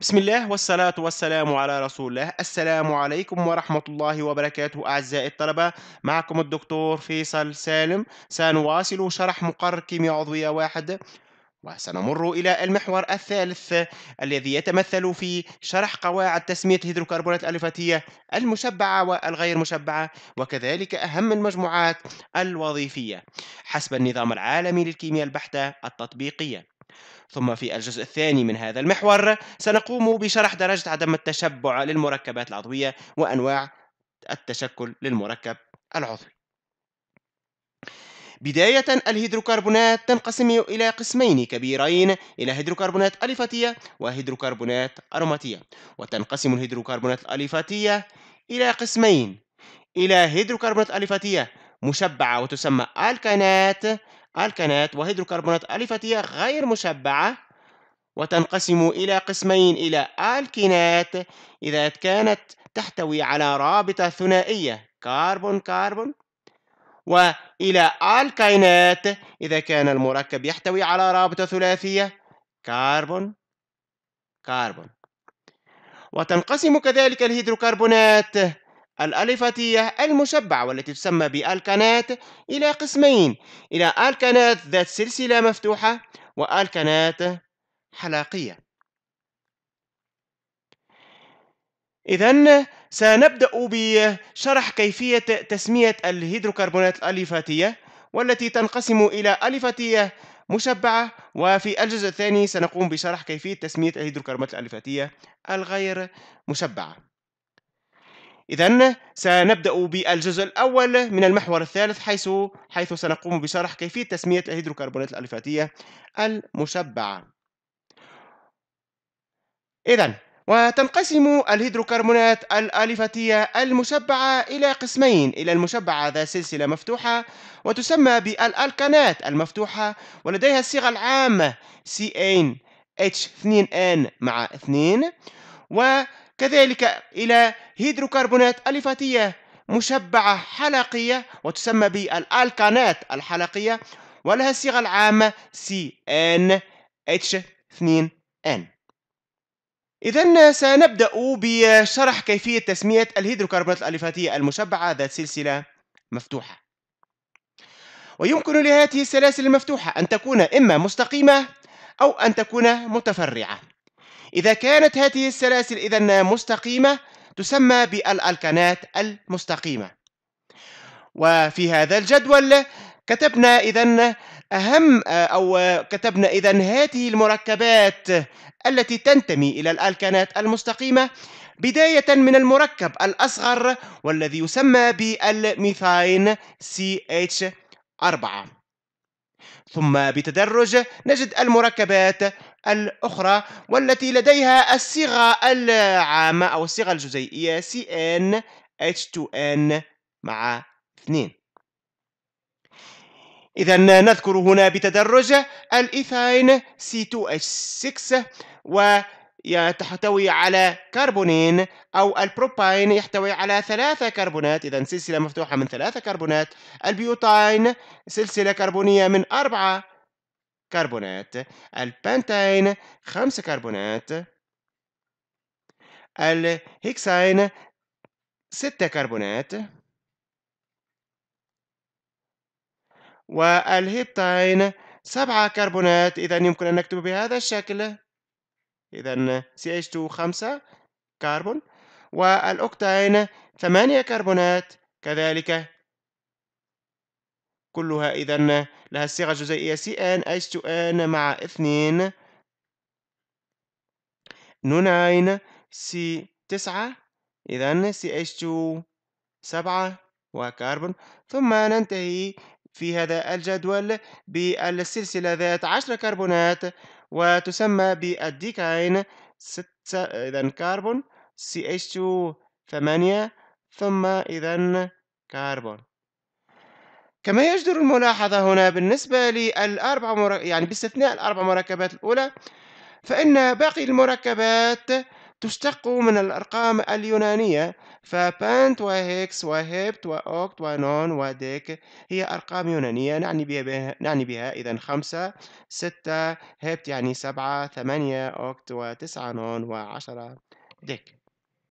بسم الله والصلاة والسلام على رسول الله السلام عليكم ورحمة الله وبركاته أعزائي الطلبة معكم الدكتور فيصل سالم سنواصل شرح مقرر كيمياء عضوية واحد وسنمر إلى المحور الثالث الذي يتمثل في شرح قواعد تسمية الهيدروكربونات الألفاتية المشبعة والغير مشبعة وكذلك أهم المجموعات الوظيفية حسب النظام العالمي للكيمياء البحتة التطبيقية ثم في الجزء الثاني من هذا المحور سنقوم بشرح درجة عدم التشبع للمركبات العضوية وأنواع التشكل للمركب العضوي بداية الهيدروكربونات تنقسم إلى قسمين كبيرين إلى هيدروكربونات أليفاتية وهيدروكربونات أروماتية وتنقسم الهيدروكربونات الأليفاتية إلى قسمين إلى هيدروكربونات أليفاتية مشبعة وتسمى الكانات الكنات وهيدروكربونات الفتية غير مشبعة وتنقسم إلى قسمين إلى الكينات إذا كانت تحتوي على رابطة ثنائية كربون كربون وإلى الكينات إذا كان المركب يحتوي على رابطة ثلاثية كربون كربون وتنقسم كذلك الهيدروكربونات الألفاتية المشبعة والتي تسمى بالكانات إلى قسمين إلى الكانات ذات سلسلة مفتوحة والكانات حلاقية إذا سنبدأ بشرح كيفية تسمية الهيدروكربونات الألفاتية والتي تنقسم إلى ألفاتية مشبعة وفي الجزء الثاني سنقوم بشرح كيفية تسمية الهيدروكربونات الألفاتية الغير مشبعة إذا سنبدأ بالجزء الأول من المحور الثالث حيث حيث سنقوم بشرح كيفية تسمية الهيدروكربونات الألفاتية المشبعة. إذا وتنقسم الهيدروكربونات الألفاتية المشبعة إلى قسمين إلى المشبعة ذا سلسلة مفتوحة وتسمى بالألكانات المفتوحة ولديها الصيغة العامة cnh 2 n مع 2 و كذلك إلى هيدروكربونات أليفاتية مشبعة حلقية وتسمى بالألكانات الحلقية ولها الصيغة العامة CnH2n إذا سنبدأ بشرح كيفية تسمية الهيدروكربونات الأليفاتية المشبعة ذات سلسلة مفتوحة ويمكن لهذه السلاسل المفتوحة أن تكون إما مستقيمة أو أن تكون متفرعة إذا كانت هذه السلاسل إذا مستقيمة تسمى بالألكانات المستقيمة وفي هذا الجدول كتبنا إذا أهم أو كتبنا إذا هذه المركبات التي تنتمي إلى الألكانات المستقيمة بداية من المركب الأصغر والذي يسمى بالميثاين CH4 ثم بتدرج نجد المركبات الأخرى والتي لديها الصيغة العامة أو الصيغة الجزيئية CN H2N مع 2 إذا نذكر هنا بتدرج الإيثين C2H6 ويحتوي على كربونين أو البروبين يحتوي على ثلاثة كربونات إذا سلسلة مفتوحة من ثلاثة كربونات البيوتين سلسلة كربونية من أربعة كربونات البنتين خمس كربونات الهكسين ستة كربونات والهيبتين سبعة كربونات إذا يمكن أن نكتب بهذا الشكل إذا CH2 خمسة كربون والأوكتاين ثمانية كربونات كذلك كلها إذا لها الصيغة الجزيئية سي ان اتش تو ان مع اثنين نوناين سي تسعة إذا سي اتش تو سبعة وكربون ثم ننتهي في هذا الجدول بالسلسلة ذات عشر كربونات وتسمى بالديكاين ستة إذا كربون سي اتش تو ثمانية ثم إذا كربون كما يجدر الملاحظة هنا بالنسبة للأربع مر... يعني باستثناء الأربع مركبات الأولى فإن باقي المركبات تشتق من الأرقام اليونانية فبانت وهيكس وهبت وأوكت ونون وديك هي أرقام يونانية نعني بها, نعني بها إذا خمسة ستة هبت يعني سبعة ثمانية أوكت وتسعة نون وعشرة ديك